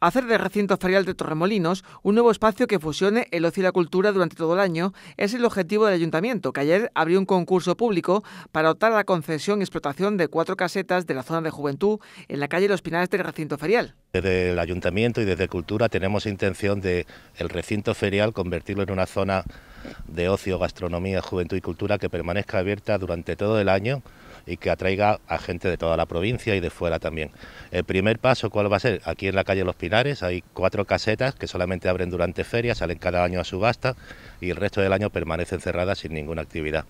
Hacer del recinto ferial de Torremolinos un nuevo espacio que fusione el ocio y la cultura durante todo el año es el objetivo del ayuntamiento, que ayer abrió un concurso público para optar a la concesión y explotación de cuatro casetas de la zona de juventud en la calle Los Pinares del recinto ferial. Desde el ayuntamiento y desde Cultura tenemos intención de el recinto ferial convertirlo en una zona de ocio, gastronomía, juventud y cultura que permanezca abierta durante todo el año y que atraiga a gente de toda la provincia y de fuera también. El primer paso, ¿cuál va a ser? Aquí en la calle Los Pinares hay cuatro casetas que solamente abren durante ferias, salen cada año a subasta y el resto del año permanecen cerradas sin ninguna actividad.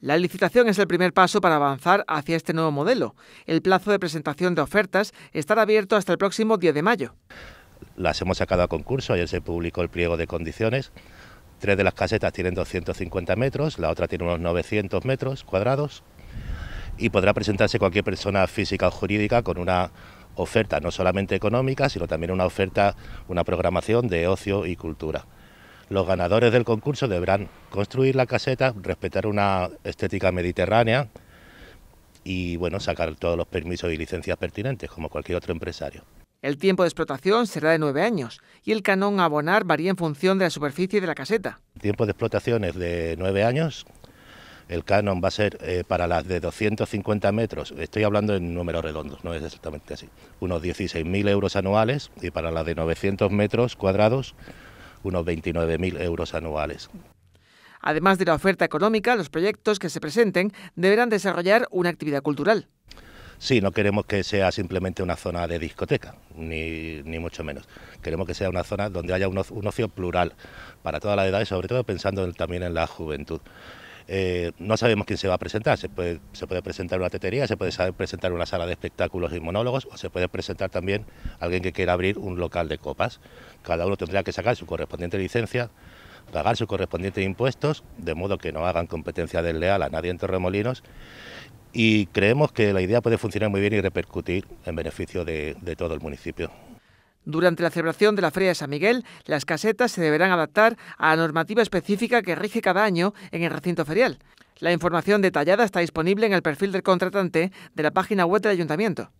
La licitación es el primer paso para avanzar hacia este nuevo modelo. El plazo de presentación de ofertas estará abierto hasta el próximo 10 de mayo. Las hemos sacado a concurso, ayer se publicó el pliego de condiciones Tres de las casetas tienen 250 metros, la otra tiene unos 900 metros cuadrados y podrá presentarse cualquier persona física o jurídica con una oferta no solamente económica, sino también una oferta, una programación de ocio y cultura. Los ganadores del concurso deberán construir la caseta, respetar una estética mediterránea y bueno, sacar todos los permisos y licencias pertinentes, como cualquier otro empresario. El tiempo de explotación será de nueve años y el canon a abonar varía en función de la superficie de la caseta. El tiempo de explotación es de nueve años. El canon va a ser eh, para las de 250 metros, estoy hablando en números redondos, no es exactamente así, unos 16.000 euros anuales y para las de 900 metros cuadrados, unos 29.000 euros anuales. Además de la oferta económica, los proyectos que se presenten deberán desarrollar una actividad cultural. Sí, no queremos que sea simplemente una zona de discoteca, ni, mucho menos. Queremos que sea una zona donde haya un, ocio plural para toda la edad y sobre todo pensando también en la juventud. Eh, no sabemos quién se va a presentar. Se puede, presentar una tetería, se puede presentar una sala de espectáculos y monólogos, o se puede presentar también alguien que quiera abrir un local de copas. Cada uno tendría que sacar su correspondiente licencia, pagar sus correspondientes impuestos, de modo que no hagan competencia desleal a nadie en Torremolinos, y creemos que la idea puede funcionar muy bien y repercutir en beneficio de, todo el municipio. Durante la celebración de la Feria de San Miguel, las casetas se deberán adaptar a la normativa específica que rige cada año en el recinto ferial. La información detallada está disponible en el perfil del contratante de la página web del ayuntamiento.